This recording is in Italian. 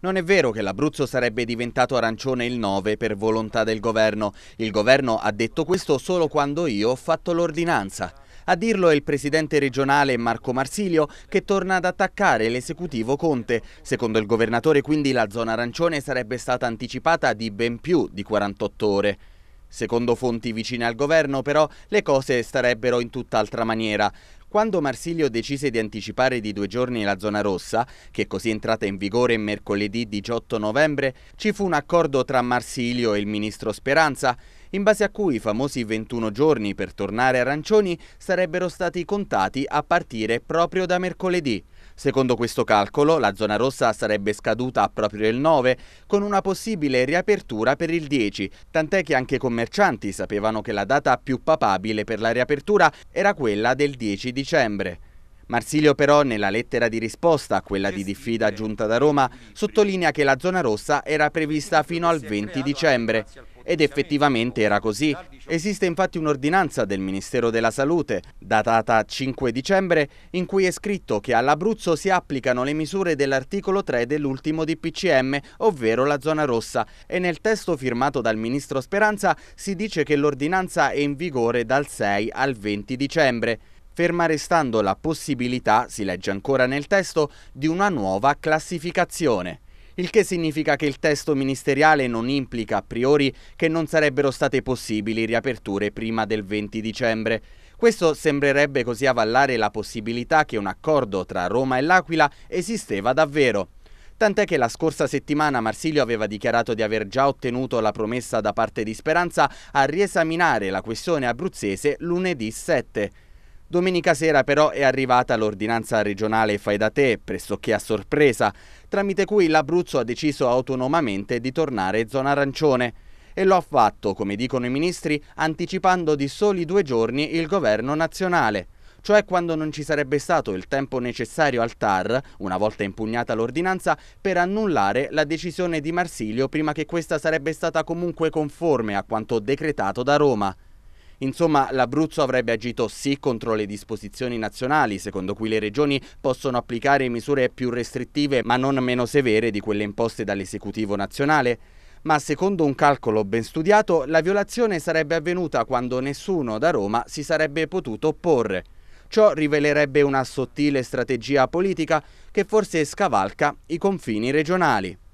Non è vero che l'Abruzzo sarebbe diventato arancione il 9 per volontà del governo. Il governo ha detto questo solo quando io ho fatto l'ordinanza. A dirlo è il presidente regionale Marco Marsilio che torna ad attaccare l'esecutivo Conte. Secondo il governatore quindi la zona arancione sarebbe stata anticipata di ben più di 48 ore. Secondo fonti vicine al governo, però, le cose starebbero in tutt'altra maniera. Quando Marsilio decise di anticipare di due giorni la zona rossa, che così è entrata in vigore mercoledì 18 novembre, ci fu un accordo tra Marsilio e il ministro Speranza, in base a cui i famosi 21 giorni per tornare arancioni sarebbero stati contati a partire proprio da mercoledì. Secondo questo calcolo, la zona rossa sarebbe scaduta proprio il 9, con una possibile riapertura per il 10, tant'è che anche i commercianti sapevano che la data più papabile per la riapertura era quella del 10 dicembre. Marsilio però nella lettera di risposta a quella di diffida giunta da Roma sottolinea che la zona rossa era prevista fino al 20 dicembre ed effettivamente era così. Esiste infatti un'ordinanza del Ministero della Salute, datata 5 dicembre, in cui è scritto che all'Abruzzo si applicano le misure dell'articolo 3 dell'ultimo DPCM, ovvero la zona rossa, e nel testo firmato dal Ministro Speranza si dice che l'ordinanza è in vigore dal 6 al 20 dicembre ferma restando la possibilità, si legge ancora nel testo, di una nuova classificazione il che significa che il testo ministeriale non implica a priori che non sarebbero state possibili riaperture prima del 20 dicembre. Questo sembrerebbe così avallare la possibilità che un accordo tra Roma e l'Aquila esisteva davvero. Tant'è che la scorsa settimana Marsilio aveva dichiarato di aver già ottenuto la promessa da parte di Speranza a riesaminare la questione abruzzese lunedì 7. Domenica sera però è arrivata l'ordinanza regionale fai da te, pressoché a sorpresa, tramite cui l'Abruzzo ha deciso autonomamente di tornare zona arancione. E lo ha fatto, come dicono i ministri, anticipando di soli due giorni il governo nazionale. Cioè quando non ci sarebbe stato il tempo necessario al TAR, una volta impugnata l'ordinanza, per annullare la decisione di Marsilio prima che questa sarebbe stata comunque conforme a quanto decretato da Roma. Insomma, l'Abruzzo avrebbe agito sì contro le disposizioni nazionali, secondo cui le regioni possono applicare misure più restrittive ma non meno severe di quelle imposte dall'esecutivo nazionale. Ma secondo un calcolo ben studiato, la violazione sarebbe avvenuta quando nessuno da Roma si sarebbe potuto opporre. Ciò rivelerebbe una sottile strategia politica che forse scavalca i confini regionali.